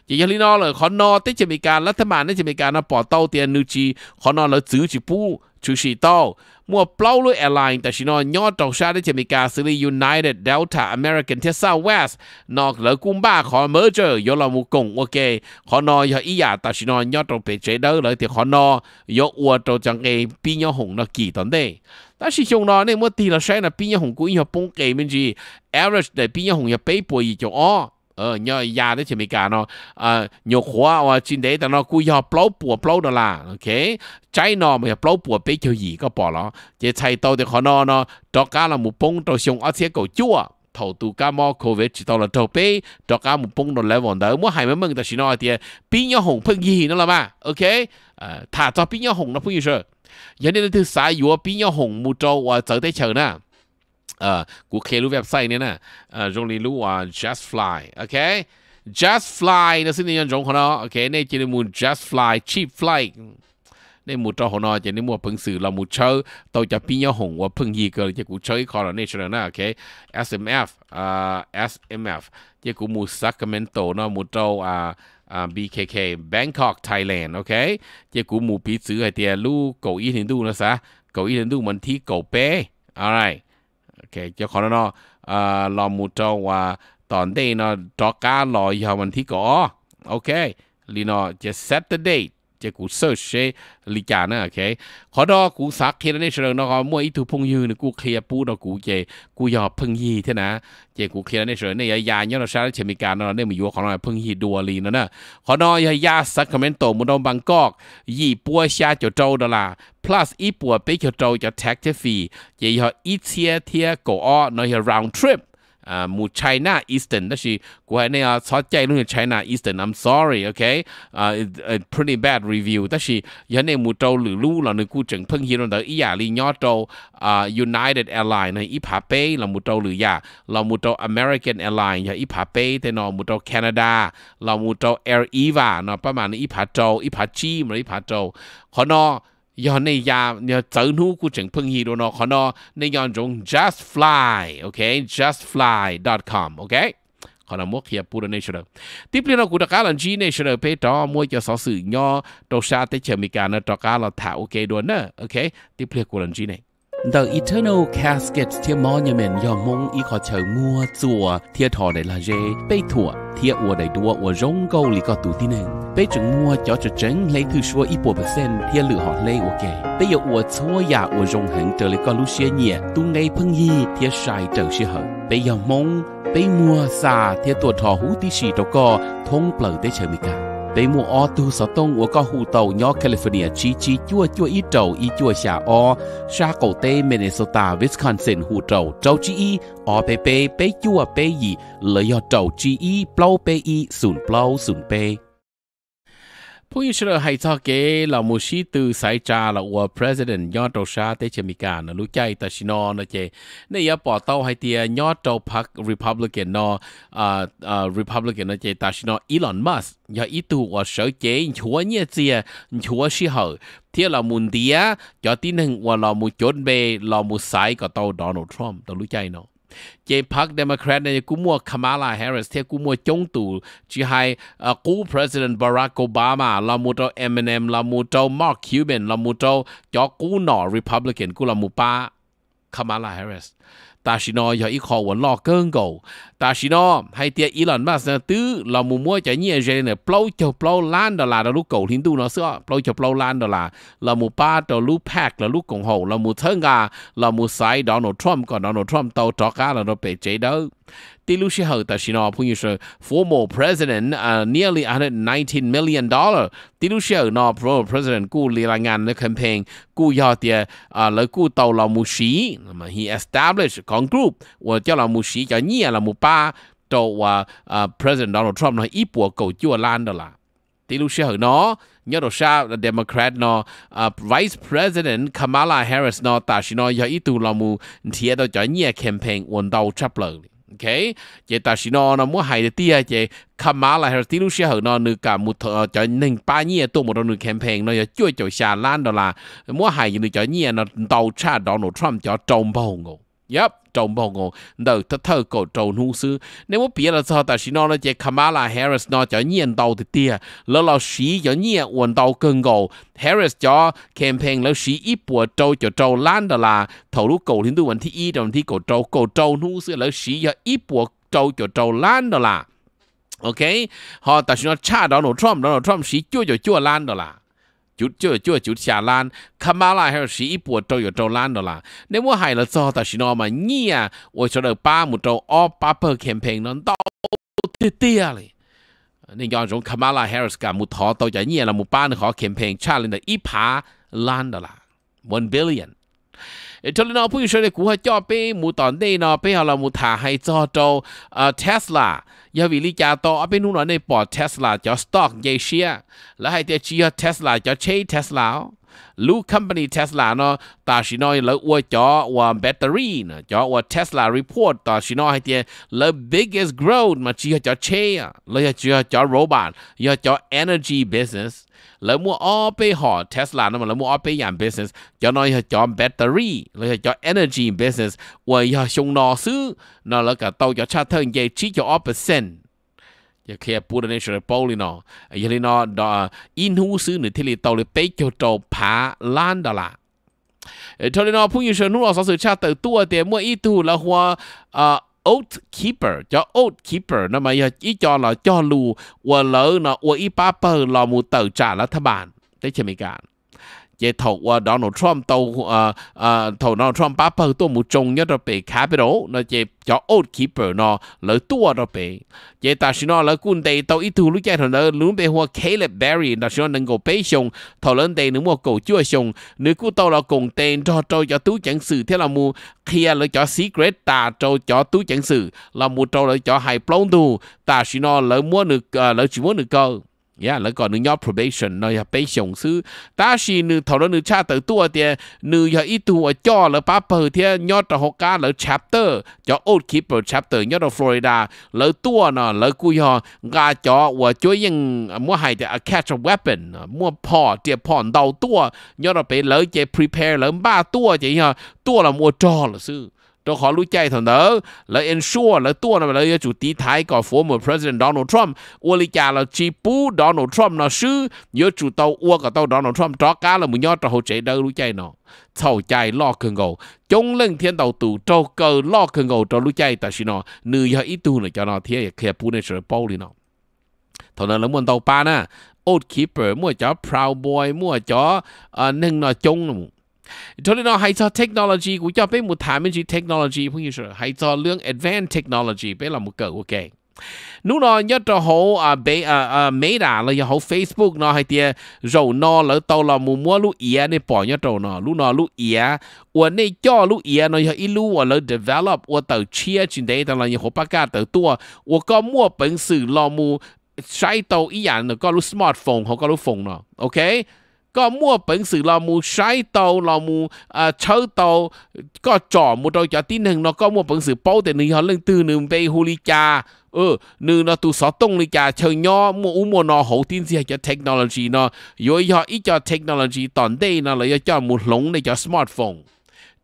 จะยังลีนอเลยขอนอที่จะมีการรัฐบาลที่จะมีการนอปอเต้าเตียนนูจีขอนอเราซื้อจิปู chú sĩ tàu mua plau lối airline tại nó nhỏ trâu Sha đến chemi cả xử United Delta American thế sao West nó lỡ Kum ba khó merger do là một cùng ok khó nó do ý giả tại nó nhỏ trâu bề chế đó lỡ thì khó nó do ua trâu chẳng cái pi nhỏ hùng nó kỳ tận đây ta chỉ chung nó nên mua tiền là sai là pi nhỏ hùng cũng nhỏ bông kề mình gì average để pi nhỏ hùng nhỏ bảy bồi gì cho ó ờ nhờ ya đấy thì mình cả nó à nhiều khóa và ờ, trên đấy là nó cứ do blow bùa blow đó là ok trái nó mà blow bùa bị kiểu gì có bỏ nó chỉ chạy tàu thì họ nó nó đó cá là một bông đầu xuống ở phía cầu chúa thầu tu cá mò covid tàu là trâu bê đó cá một bông đầu level đó muốn hai mấy mừng ta chỉ nói thì bí nhau hồng phân gì nó là mà ok à thả cho bí nhau hồng nó phân gì rồi giờ nên thứ sai vừa bí nhau hồng trâu và trở tới chờ nè กูเครู้เว็บไซต์เนี่ยนะจงรีรู้ว่า just fly โอเค just fly นะสิ่งนี้ยังจงของเราโอเคในจีนมู just fly cheap flight ในมูจอของเราจะในมูพึ่งสื่อเรามูเชอตัวจะปีนยหงว่าพึ่งยีเกิดจะกูเชอคอร์เนชั่นนะโอเค SMF อ่า SMF จะกูมูซักเมนโตเนาะมูจออ่า BKK Bangkok Thailand โอเคจะกูมูปีซื้อไอเดียลูกเกาอีถึงดูนะซะเกาอีถึงดูมันที่เกาเป้ alright cái cho khó nó à lo mù trâu và tòn đây nó cho cá lo giờ mình thì có ok lino just set the date chế cú sơ chế lý trả ok khó đó cú sắc khi đó nên sờ nó có mua ít thứ phong dư nữa cú kia bù đó cú chế cú giờ phong gì thế nè chế cú kia nên sờ này ya nhớ nó sao chế mi cả nó nên mình vừa khó nói phong gì đùa lì nữa nè khó đó ya sắc comment tổ một đồng bằng cọc gì bùa xa cho trâu đó là plus อีปัวไปเขียวโจจะแท็กเทฟีเจียอีเทียเทียโกอ้อใน round trip uh, mu China Eastern. กูให้เนี่ย h a n e a sotjai lu China Eastern. I'm sorry, okay? Uh, it, a pretty bad review. Actually, yane mu tau lu lu la nu ku cheng peng hi ron da อียาลี y อ t ตอ่า United Airlines na i pa pe la mu tau lu ya la m มูโต American Airlines ya i pa pe te no mu tau Canada la m มู a ต Air Eva เนาะประมาณนี้อีผาโตอีผาจีมหรืออีผาโตขอน giờ này ya giờ tớ nu của chẳng phân hi đồ nó khó nó nên giờ dùng justfly ok justfly.com ok khó nó mua kia pura national tiếp theo nó cũng đặc là G national pe đó mua cho sáu sự nho đầu xa tới chờ mỹ cả nó đó là thảo ok đồ nữa ok tiếp theo của là G này The Eternal Casket Thia Monument do mong y khó chờ mua chùa thia thọ để là dê bê thủa thia ua để đua ua rong câu lì có tù tin hình bê chừng mua cho cho chấn lấy thư xua y bộ bờ sen thia lửa họ lê ua bê giờ ua chua ya ua rong hẳn trở lấy có lũ xia nhẹ tu ngay phân y thia sai trở xia hở bê giờ mong bê mua xa thia tuột thọ hú tí xì đâu có thông bờ tế chờ mì cả tế mua o tu sở tông của có hù tàu nhỏ California chi chi chua chua ít trầu ít chua xả o xa cầu tê Minnesota Wisconsin hù trầu trầu chi y o bê bê bê chua bê gì lợi do trầu chi y plau bê y sùn plau sùn bê ผู้ยิ่งเชื่อให้ทอเกเรามูชีตือสายจาเราว่า president ยอดโตชาเตชมิการนะรู้ใจแต่ชินอนะเจเนี่ยยาปอเต้าให้เตียยอดโตพัก republican นออ่าอ่า republican นะเจแต่ชินออีลอนมัสยาอีตูว่าเสือเจชัวเนี่ยเจียชัวชิเหอเที่ยเรามุนเดียจอที่หนึ่งว่าเรามูจนเบเรามูสายก็เต้าโดนัลด์ทรัมป์ต้องรู้ใจเนาะจพักเดโมแครตในี่ยกูมัวคามาลาแฮร์ริสเที่ยกูมัวจงตู่ที่ให้กู้ประธานบารักโอบามาลามูโตเอ็มเอ็มลามูโตมาร์คคิวเบนลามูโตจอกู้หนอริพับลิกันกูลามูป้าคามาลาแฮร์ริส但是呢，有一口我老更狗，但是呢，还得伊朗马斯都老木木在念些呢，包就包烂的啦，的路狗听都呢是包就包烂的啦，老木巴的路 pack 的路共和，老木村啊，老木塞到那 Trump 跟到那 Trump 到找家了那被追到。Tilu Shihota Shino Punyusha, former president, uh, nearly 119 million dollar. Tilu Shihota no former president Gu Lilangan the campaign Gu Yotia uh, le Gu Tau La He established con group và cho là cho nhia là Mupa à, à, president Donald Trump nó ít bùa cầu chua lan đó là. Tilu Shihota nó nhớ đồ sa Democrat nó uh, Vice President Kamala Harris nó ta chỉ nó do ít tu là thiệt đó cho nhia campaign quần đầu chấp lời ok chị ta xin nó nó muốn hay tia chị khăm má lại tí lúc xưa nó nữ cả một thợ ờ, cho nên ba nhia tôi một đôi nữ campaign nó chơi chơi xa lan đó là muốn hay nữ cho nhia nó đầu cha đó nó trump cho trông bao ngủ Yep, trông bao ngô. đầu thật thơ cổ trâu nụ sư. Nếu mà biết là sao ta chỉ nói là chế Kamala Harris nó cho nhiên đầu thì tìa, lỡ là sĩ cho nhiên quần đầu cân gồ. Harris cho campaign lỡ sĩ ít bùa trâu cho trâu lan đó là thầu lúc cổ thiên tư vấn thi y đồng thi cổ trâu, cổ trâu nụ sư lỡ sĩ cho ít bùa trâu cho trâu lan đó là. Ok, họ ta chỉ nói cha Donald Trump, Donald Trump sĩ chua cho chua lan đó là. 就就就就下烂，卡马拉哈里斯一波招又招烂了啦。那么害了之后，但是呢，我们尼啊，我说到巴姆州，奥巴马的 campaign 呢，倒跌跌了。那么这种卡马拉哈里斯搞木头，到这尼啊，木巴姆的 campaign 差了呢，一趴烂了啦，one billion。เจ้าหน้าผู้ช่วยกูให้จ่อไปมูตอนได้นอไปเอาเรามูถ่าให้จ่อโจเออเทสลายาวิลิจาโตเอาไปนู่นนั่นในปอดเทสลาจ่อสต็อกเยเชียแล้วให้เตจีเเทสลาจ่อเชยเทสลา lu company Tesla nó ta chỉ nói là ua cho ua battery nè cho ua Tesla report ta chỉ nói hai tiền là biggest growth mà chỉ cho che à là chỉ cho robot giờ cho energy business là mua ở bên họ Tesla nó mà là mua ở bên yàn business cho nó là cho battery là cho energy business ua giờ xong nó xứ nó là cả tàu cho charter vậy chỉ cho 1%ยาเคียปูดในชนโปลีนอยาลีนอดออินหูซื้อหนึ่งที่ลีโตเลเปจโจโจผาล้านดอลลาร์ลีนอุ่งยูชนุ่งอสสชาติตัวเดียวเมื่ออีตูละหัวออโอ๊ตคีเปอร์จะออ๊ตคีเปอร์นั่นหมายถึงอีจอนหรือจอลูวัวเลอเนอวัวอีป้าเปอร์ลอมูเตอร์จ่าลัทธบาลได้ใช่ไกัน chế thầu uh, Donald Trump tàu uh, uh, thầu Donald Trump bắp hơn tôi một trong nhất là capital nó chế cho old keeper nó lỡ tua đó về chế ta xin nó lỡ quân tây tàu ít thu lúc chạy thằng lỡ lúc về hoa Caleb Berry ta xin nó nâng cầu bê xong thầu lớn tây nếu mua cầu chưa xong nếu cú tàu là cùng tên cho trâu cho tú chẳng sự thế là mua kia lỡ cho secret ta trâu cho tú chẳng sự là mua trâu lỡ cho hai plong tu ta xin nó lỡ mua được lỡ chỉ muốn được cơ Dạ, probation, 呀，那个你要 chapter, chapter，叫 old keeper chapter chapter，要到 Florida，了多呢，了故样，我叫我就用莫海的 catch a weapon, weapon，莫炮的炮刀多，要到被了解 prepare 了把多这样多了莫招了是。cho họ lúc chạy thằng đó là ensure là tua là là chủ tí thái có former president Donald Trump ua lý là chi bú Donald Trump nó sư nhớ chủ tàu ua cả tàu Donald Trump cho cá là một nhớ cho hỗ trợ đâu lúc chạy nó sau chạy lo cường ngầu chống lên thiên tàu tù trâu cờ lo cường ngầu cho lúc chạy tại sao nó nữ giờ ít tu nữa cho nó thế kia bù này sẽ bao đi thằng đó là muốn tàu pa na old keeper mua chó proud boy mua chó uh, ờ, nâng nó chung Tony nó hay cho technology của cho bé một thảm mình chỉ technology phong như rồi hay cho lương advanced technology bé là một cỡ ok nú nó nhớ cho hậu à bé à à mấy đã là hậu Facebook nó hay tiề rồi nó lỡ tàu là mua mua lũ ía này bỏ nhớ trâu nó lũ nó lũ ía và này cho lũ ía nó hay lũ và lỡ develop và tàu chia chuyện đấy tao là như hậu cả tàu tua và có mua bản sự lo mua sai tàu ý dạng nó có lũ smartphone hoặc có phone nó ok có mua bệnh sự là mù sai tàu là mù à chơi tàu có trò mua đôi cho tin hình nó có mua bệnh sự bao để người họ lên từ nương về hồ ly cha ừ nương nó tu sọ tông ly cha chờ nhỏ mua u mua nó hồ tin gì cho technology nó rồi họ ít cho technology toàn đây nó lại cho một lống để cho smartphone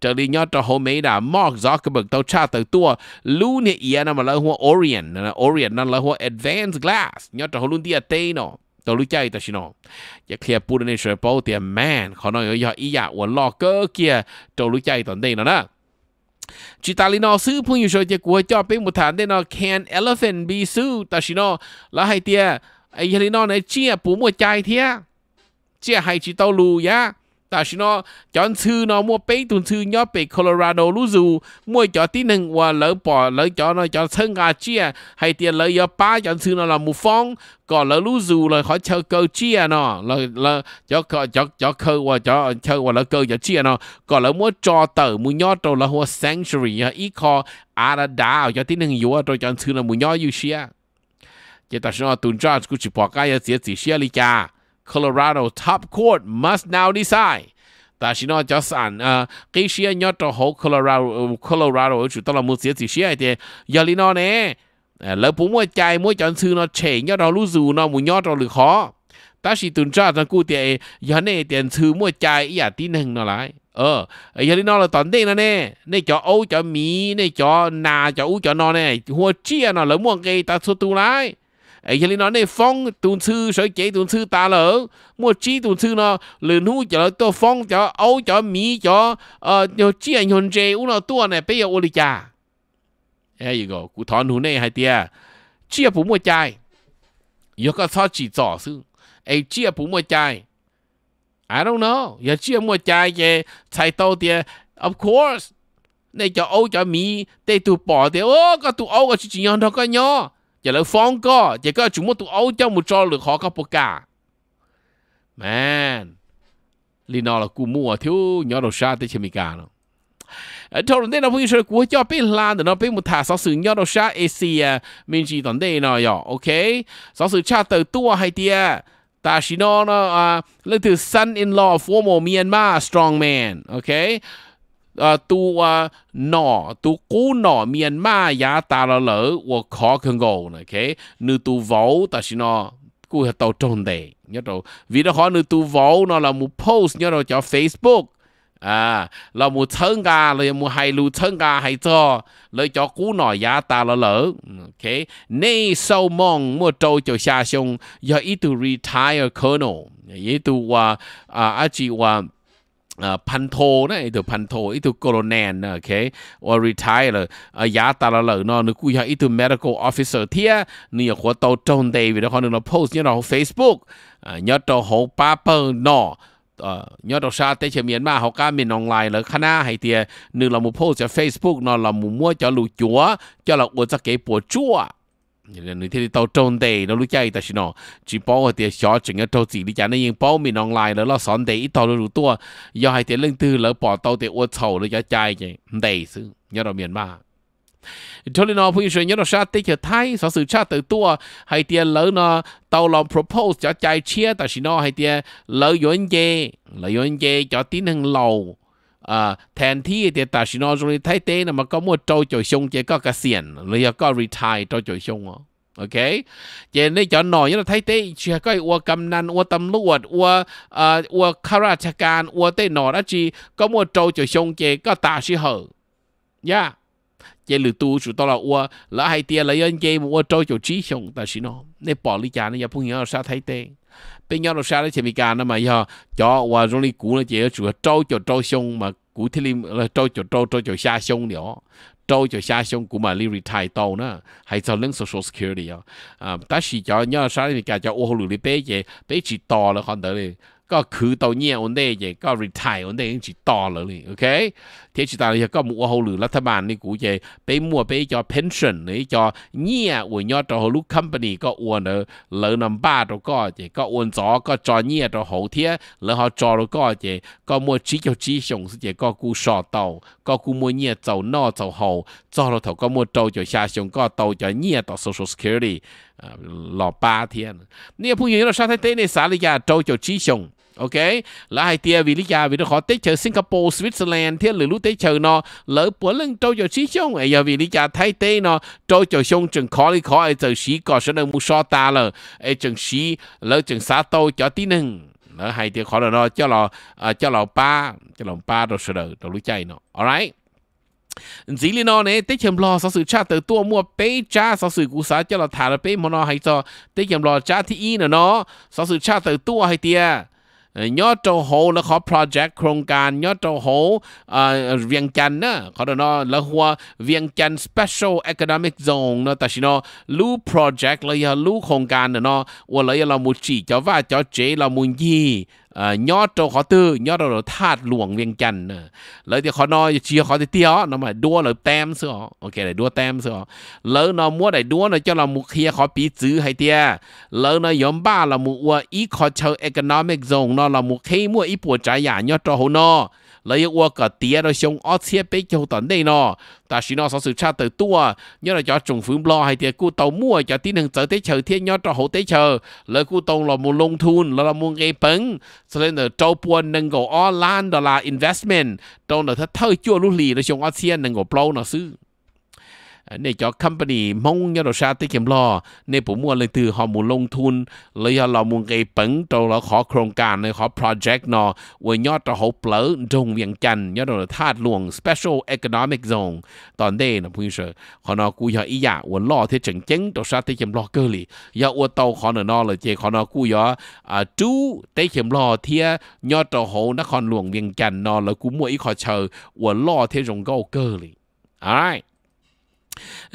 trở đi nhớ cho hôm ấy đã Mark bậc tàu cha tới tua này nè yên mà là hoa Orient Orient nó lấy hoa Advanced Glass nhớ cho hôm luôn đi ở tây nó ตัวลูกใจแต่ชินออย่าเคลียร์ปูนในเฉยเป้าเตียมแมนเขาหน่อยอย่าอีอย่าอวนล็อกเกอร์เกียตัวลูกใจตอนนี้นะนะ จิตาลินอซื้อพุ่งอยู่เฉยจะกลัวเจ้าเป็นบุตฐานได้นอ can elephant be sue แต่ชินอแล้วให้เตียไอ้ยาลินอในเจี่ยปูมัวใจเทียเจี่ยให้จิตาลูยะ ta chỉ nó chọn sư nó mua bé tuần sư nhớ bé Colorado lú dù mua cho tí nâng và lỡ bỏ lỡ cho nó cho sân gà chia à? hay tiền lỡ giờ ba chọn sư nó là mua phong còn lỡ lú dù là khỏi chơi cơ chia à nó là là cho cho cho cho cơ và cho chơi và lỡ cơ cho chia à nó còn lỡ mua cho tờ mua nhớ trâu là hoa sanctuary ít kho à đã đào cho tí nâng yếu rồi chọn sư là mua nhớ yêu chia chỉ ta chỉ nó tuần tra cũng chỉ bỏ cái gì gì chia đi cha Colorado top court must now decide. Ta chỉ nói cho sẵn. 但是呢，就算呃，这些要做好 ờ, Colorado Colorado tao 就到了目前这些的，压力呢呢，呃，老不么在么讲出呢，钱要到路子呢，不要到路好。但是等下咱估的，要呢点出么在也低能呢来。ờ giờ đi ờ, nó nhớ dù nó nó khó. Ta chỉ tin Giờ giờ này mua lại. Ờ, là toàn tiền nó nè nè cho Âu cho mì, nè cho nà cho Ú cho nó nè hoa chia nó lỡ muôn cái ta số tu lại ấy cho nên này phong tuần sư sở chế tuần sư ta lỡ mua chi tuần sư nó lừa nu cho tôi phong cho ấu cho mỹ cho ờ chi anh chế u nó tua này bây giờ ô li cha ấy gì go cụ thọ nu này hay tia chia mua chai yo có sao chỉ rõ sư ấy chia phụ mua chai I don't know giờ mua chai cái chạy tàu tia of course này cho ấu cho mỹ tê tụ bỏ tia ô có tụ ấu có chỉ nhon thôi có nhau giờ lỡ phong có giờ có chúng một tụ ấu cho một trò lực khó có bộ cả man lý là cú mua thiếu nhỏ đầu xa tới chemi thôi rồi đây là phong sự của cho bên lan nó bên một thả sáu sự nhỏ đầu xa asia mình chỉ toàn đây ok sáu sự cha từ tua hay ta chỉ nó nó à son in law formal Myanmar strong man ok 呃，都啊，喏，都古喏，缅马也打了楼，我考肯过呢，OK，你都 vào，但是呢，古还到中的，你都为了好你都 vào 呢，那么 post，你都叫 Facebook。à là một thân gà là một hai lù thân gà hay cho lấy cho cú nọ giá ta là lỡ ok à, nay sau mong mua trâu cho xa xong giờ ít tu retire colonel ít tu ờ, à à chỉ là ờ, uh, panto na itu panto itu okay or retire uh, ta la la no nu ku ya medical officer tia ni ya ko to ton dei vi ko no post ni no facebook uh, nyo to ho pa nhớ đầu sa tế chế miền họ cá miền online lỡ khá hay tiề nửa là một post cho facebook nó là một mua cho lù chúa cho là uống cho cái bùa chúa nên đi trôn nó ta xin chỉ bảo họ cái gì chả nên bảo mình online rồi lỡ ít nó bây giờ nhớ nó sát tích cho Thái, sở sự sát từ tua hay tiền lỡ nó tàu làm propose cho chạy chia ta xin nó hay tiền lỡ yến gì, lỡ yến gì cho tin hàng lâu à thành thi thì ta xin nói rồi thấy tế là mà có mua trâu chổi sung chỉ có cái xiên rồi có retire trâu chổi sung không ok chỉ nên cho nói như là thấy tế chỉ có uo cầm nan uo tâm luật uo ua khá ra chắc can ua à, tế nọ đó chỉ có mua trâu chổi sung chỉ có ta sĩ hở yeah dạ. chỉ lừa tu chủ tao là ua lỡ hai tia là anh chị uo trâu chổi trí sung ta xin nói nên bỏ lý cha này giờ phun nhớ sao thấy tế bây giờ nó xa đấy chỉ bị cả nó mà giờ cho và rồi đi cũ nó chỉ chủ trâu cho trâu xong mà cú thì lim là trâu cho trâu trâu cho xa xong nữa trâu cho xa xong cú mà li retire tàu nữa hay cho lưng social security à ta chỉ cho nhớ xa đấy cả cho ô hồ lũ đi bé vậy bé chỉ to là đỡ đi. ก็คือตัวเนี่ยอันเดียก็รีทายอันเดียจีต่อเลยโอเคเที่จีต่อเลยก็มัวหูหรือรัฐบาลนี่กูจะไปมัวไปจอ pension หรือจอเนี่ยอวยยอดตัวหูลูก company ก็อวนเออเลยนำบ้าตัวก็จะก็อวนจอก็จอเนี่ยตัวหูเทียแล้วเขาจอตัวก็จะก็มัวชี้เจ้าชี้ส่งสิเจก็กูสอเต่าก็กูมัวเนี่ยเจ้านอเจ้าหูจอตัวก็มัวเจ้าเจ้าชาส่งก็เต่าจอเนี่ยต่อ social security หล่อป้าเทียนเนี่ยผู้หญิงเราชาติเต้ในสาริกาเจ้าเจ้าชี้ส่ง ok là hai vì lý do vì nó khó tới chờ Singapore Switzerland thế là lúc tới chờ nó lỡ bữa lần trâu cho xí xong giờ vì lý do thay tế nó trâu cho xong chừng khó đi khó ấy giờ xí có sẽ đang mua so ta là ấy chừng lỡ chừng xá tô cho tí nưng lỡ hai tia khó là nó cho lò à, cho lò ba cho lò ba rồi sẽ đợi rồi lúc chạy nó alright dĩ lý nó nè tế chèm lo sau sự cha từ tua mua bế cha sau sự cú xã cho là thả là bế mà nó hay cho tế chèm lo cha thì y nữa nó sau sự cha từ tua hay tia Ờ, nhớ trâu hồ là khó project công can nhớ trâu hồ ờ, viên chăn á khó đó là hoa viên chăn special economic zone nó ta xin nó lu project là lu công can nó hoặc là là một chỉ cho và cho chế là một à, trâu khó tư nhó trâu thát luồng viên chăn lỡ thì khó nói chia khó thì tia nó mà đua là tem sữa ok để đua tem sữa lỡ nó mua để đua nó cho là một khó bí chữ hay tia lỡ nó yếm ba là một ít khó chơi economic zone nó là một mua ít bùa trái giả nhó trâu hồ no lấy yêu qua cả tía rồi xong ở xe bế cho tận đây nọ ta xin nó sự tra từ tua nhớ là cho trùng phương lo hay thì cu tàu mua cho tí năng tới chờ thiên nhớ cho hậu tới chờ lấy cu tàu là muốn lông thun là là muốn gây bấn cho nên là trâu buôn nâng gầu online đó là investment trong là thất thơ chua lũ lì rồi xong ở xe nâng gầu blow nó xứ ในจอคัมปานีมงยอดชาติเข็มลอในผมมัวเลยตือหอมูลลงทุนเลยเรามุงไกปังตเราขอโครงการในขอโปรเจกต์นอวัยอดตะหเเปลือดงเวียงจันยอดรธาตุหลวง special economic zone ตอนเดนะผู้เชืขอนอกูยออียาวันล่อเทจังเจ๊งตัวชาติเข็มลอเกลียาอวดเตาขอนอนอเลยเจขอนอกูยอาจู้เตเข็มลอเทียยอดตะหเนครหลวงเวียงจันนอแล้วกูมัวอีขอเชอวันล่อเทจงเก้าเกลี alright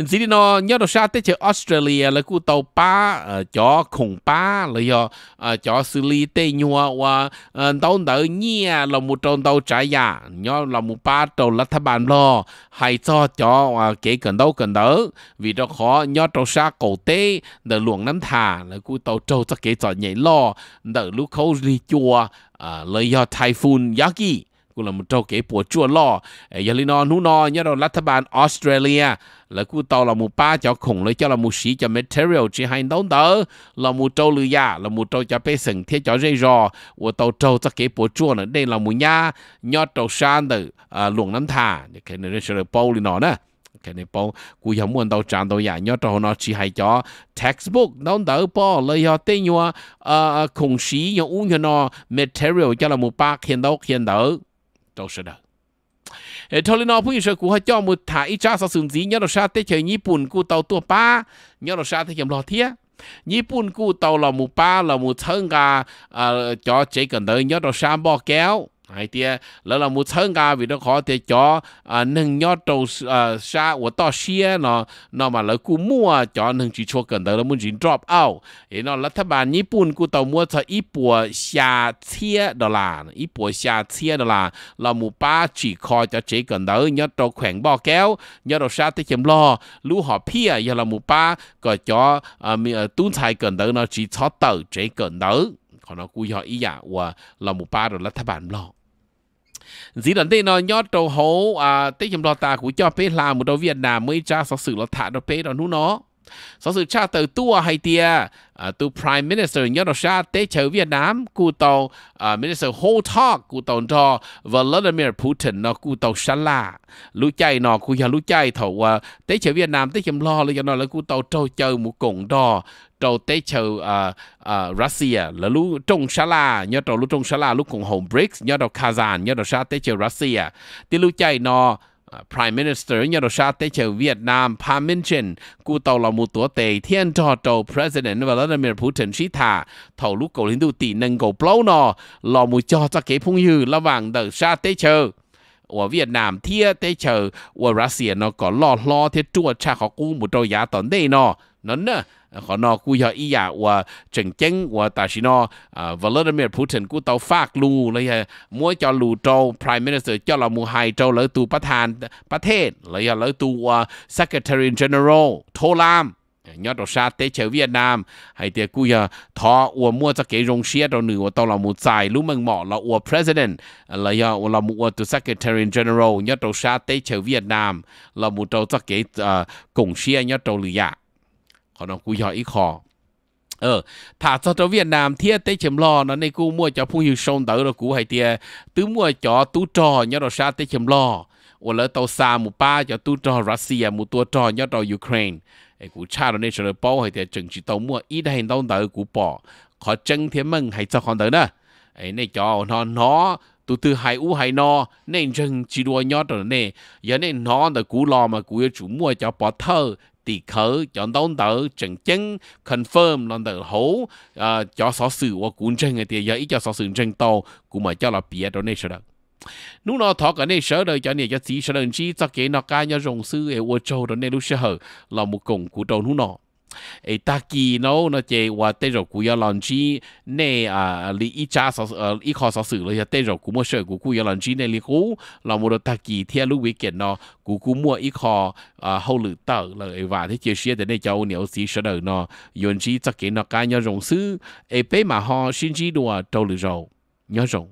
chỉ nó nhớ đồ sa tới chơi Australia là cú tàu ba ờ, chó khủng ba là do ờ, chó xử lý tê nhua và ờ, tàu đỡ nhia là một trong tàu trái giả nhớ là một ba tàu lát tháp bàn lo hay cho chó kể cần đâu cần đỡ vì đó khó nhớ đồ sa cổ tê đỡ luồng năm thả, là cú tàu trâu cho kể cho nhảy lo đỡ lúc khâu đi chùa là do typhoon yaki กูละมุเจ้าเก๋ปวดชั่วล่อเอ้ยาลีนอนูนอเนี่ยเรารัฐบาลออสเตรเลียแล้วกูเตาละมุป้าเจ้าคงเลยเจ้าละมุสีจะเมเทเรียลจีให้น้องเต๋อละมุเจ้าลือยาละมุเจ้าจะไปสิ่งที่เจ้าเรียรอว่าเตาเจ้าจะเก๋ปวดชั่วเนี่ยได้ละมุย่ายอดเตาชานเตออ่าหลวงน้ำท่าเนี่ยแค่ในเรื่องเชลปอลีนอนะ cái này bao cú hiểu muốn đâu chán đâu nhà nhớ đâu nó chỉ hay cho textbook nó đỡ bao lấy họ tên nhau à không sĩ nhau uống nhau nó material cho là một ba khiến đâu khiến đâu 都是的。เทอร์นอผู้หญิงเชื่อกูให้เจ้ามือถ่ายอีจ้าสะสูงจีเนาะเราชาติเฉยญี่ปุ่นกูเตาตัวป้าเนาะเราชาติเข็มรอเทียญี่ปุ่นกูเตาเราหมูป้าเราหมูเชิงกาเอ่อจอเจกันเลยเนาะเราชาบ่อแก้วไอ้เตี้ยแล้วเรามูเชิงกาวิดขอเตจออ่าหนึ่งยอดโตอ่าชาวัวต่อเชียเนาะเนาะมาแล้วกูมั่วจอหนึ่งจีชัวเกินแต่แล้วมึงจีน drop out เห็นเนาะรัฐบาลญี่ปุ่นกูต่อมั่วจะอีปัวชาเชียดอลลาร์อีปัวชาเชียดอลลาร์เรามูป้าจีคอจะเจเกินแต่ยอดโตแขวงบ่อแก้วยอดโตชาเตเข็มรอรู้หอบเพียยาเรามูป้าก็จออ่ามีตุ้นชายเกินแต่เนาะจีช็อตเตอร์เจเกินแต่ขอเนาะกูยออีหยาว่าเรามูป้าโดนรัฐบาลหลอก dĩ lần đây nó nhót đầu hấu à tết chấm lo ta của cho bé là một đầu Việt Nam mới cha sau sự nó thả đầu bé đó nú nó sau sự cha tờ tua hay tia tu Prime Minister nhớ đó xa tế chờ Việt Nam cụ tàu à, Minister Ho Talk cụ tàu cho Vladimir Putin nó cụ tàu xa lạ lũ chạy nó cụ nhà lũ chạy thầu à, tế chờ Việt Nam tế chấm lo là nó là cụ tàu trâu chờ một cổng đò trâu tế chờ à, Russia là lũ trông xa lạ nhớ trâu lũ trông xa lũ cùng Home BRICS nhớ đó Kazan nhớ đó xa tế chờ Russia thì lũ chạy nó À, Prime Minister nhà đồ sát tới chào Việt Nam Pham Minh Trinh cụ tàu là một tổ tề thiên trò trầu President Vladimir Putin sĩ thả thầu lúc cầu lính đu tỷ nâng cầu plau nò là một cho cho kế phong hư là vàng đờ sát tế chở ở Việt Nam thia tế chở ở Russia nó có lo lo thế chua cha khó cung một trò giá tổn đây nọ nó nè Ờ, họ nó cú giờ ý dạ và chỉnh chính và ta chỉ nó Vladimir Putin cú tàu phát lù lấy ờ, mua cho lù châu Prime Minister cho là mù hai châu lấy tu bắt hàn bắt thế lấy lấy tu Secretary General Thô Lam ờ, nhớ đồ sát tế chế Việt Nam hay tiếc cú giờ thọ và mua cho cái rong xe đồ nửa và tàu là một giải lúc mừng mỏ là và President là giờ là một từ Secretary General nhớ đồ sát tế chế Việt Nam là một tàu cho cái cùng xe nhớ đồ lừa dạ. ของน้องกูยออีคอเออถ้าจะจะเวียดนามเทียเตชิมลอนะในกูมั่วจะพุ่งอยู่ชงเต๋อเรากูให้เตียตื้อมั่วจอตู้จอเนี่ยเราชาเตชิมลอวันละตัวซาหมูป้าจะตู้จอรัสเซียหมูตัวจอเนี่ยเรายูเครนไอ้กูชาเราเนี่ยเฉลยป้อให้เตียจึงจิตตัวมั่วอีได้เห็นต้องเต๋อกูปอขอจึงเทียมึงให้เจ้าของเต๋อนะไอ้ในจอเนาะเนาะ tu từ hai u hai no nên rừng chỉ đua nhót rồi nè giờ nên nó là cú lò mà cú chủ mua cho bỏ thơ tỷ khớ cho đón tờ chẳng chân confirm là tờ hố à, cho sở sự của cuốn chân người thì giờ ít cho sở sự chân to cú mà cho là bịa donation đó nú nó thọ cái này sở đời cho này cho chỉ sở đời chỉ cho cái nó cái nhau rồng sư ở châu rồi nên lúc sợ là một cổng của trâu nú nó e ta ki no nó chế và tê rồi cú ya lon chi nè à, à li ít cha sở ít ờ, khó sở sự rồi tê rồi cú mua sợi cú cú ya lon chi nè li cú là một đợt ta ki thiên lúc weekend nó cú cú mua ít khó à hậu lử tờ là và thế chế xe để nè cháu nếu xí sở đời nó yon chi chắc kế nó cá nhau rong sư e pe mà họ xin chi đùa trâu lử rầu nhau rong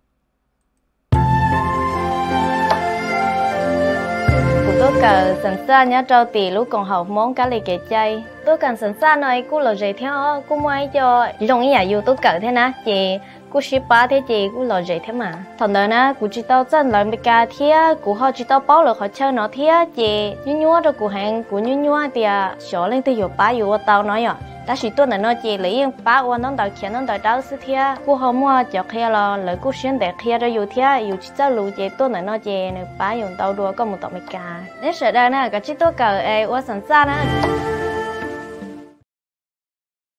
cụ tôi cả sẵn xa nhá trâu tỷ lúc còn học món cá lì kể chay tôi cần sẵn xa nói cô là gì theo cô mua cho lòng ý là youtube cỡ thế nè chị cô sĩ ba thế chị cô lo gì thế mà thằng đó nè cô chỉ tao chân lại bị cá thế cô họ chỉ tao bao lực họ chơi nó thế chị nhú nhú rồi cô hàng cô nhú nhú thì à sợ lên thì hiểu ba hiểu tao nói rồi ta chỉ tuần là nó chỉ lấy yên ba uống nó đào kia nó đào đào sự thế cô họ mua cho kia là lấy cô xuyên để kia rồi yêu thế yêu chỉ tao lù chị tuần là nó chỉ nè ba dùng tao đùa có một tọt bị cá nếu sợ đây nè cái chỉ tao cờ ai uống sẵn sàng nè